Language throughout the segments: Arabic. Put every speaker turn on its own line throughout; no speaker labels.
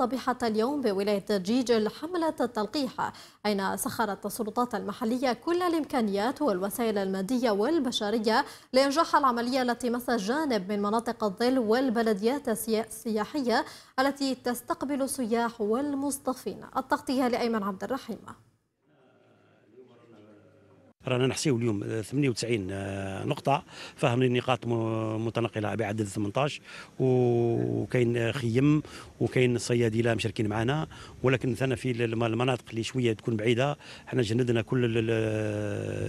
صبيحة اليوم بولاية جيجل حملة التلقيح أين سخرت السلطات المحلية كل الإمكانيات والوسائل المادية والبشرية لإنجاح العملية التي مس جانب من مناطق الظل والبلديات السياحية التي تستقبل السياح والمصطفين التغطية لأيمن عبد الرحيم
رانا نحسيو اليوم 98 آه، آه، نقطه فهمني نقاط متنقله بعدد 18 وكاين خيم وكاين صيادله مشاركين معنا ولكن ثنا في المناطق اللي شويه تكون بعيده حنا جندنا كل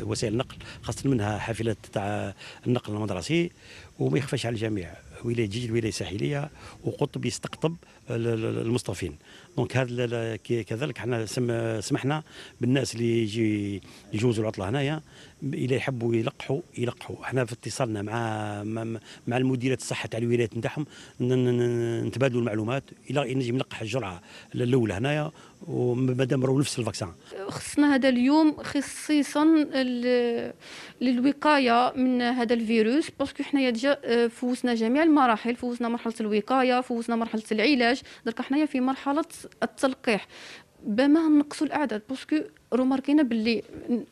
وسائل النقل خاصه منها حافلات تاع النقل المدرسي وما يخفاش على الجميع ولايه جيج الولايه الساحليه وقطب يستقطب المصطفين دونك هذا كذلك حنا سمحنا بالناس اللي يجي يجوزوا العطله هنايا الا يحبوا يلقحوا يلقحوا احنا في اتصالنا مع مع المديرات الصحه تاع الولايات نتاعهم نتبادلوا المعلومات الى نجي نلقح الجرعه الاولى هنايا ومادام راهو نفس الفاكسان
خصنا هذا اليوم خصيصا للوقايه من هذا الفيروس باسكو حنايا ديجا آه، فوسنا جميع المراحل فوزنا مرحله الوقايه فوزنا مرحله العلاج درك حنايا في مرحله التلقيح بما نقصوا الاعداد باسكو روماركينا باللي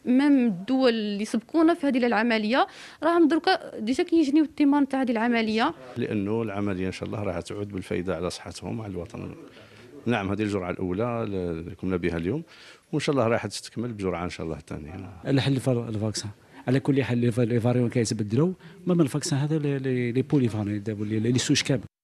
مام الدول اللي سبقونا في هذه العمليه راهم دركا ديجا كيجنيو الثمار تاع هذه العمليه
لانه العمليه ان شاء الله راح تعود بالفائده على صحتهم على الوطن نعم هذه الجرعه الاولى اللي قمنا بها اليوم وان شاء الله راح تستكمل بجرعه ان شاء الله الثانيه
الحل الفاكسان على كل حال لي فاريون كيتبدلوا من الفاكسان هذا لي بوليفاني لي سوش كامل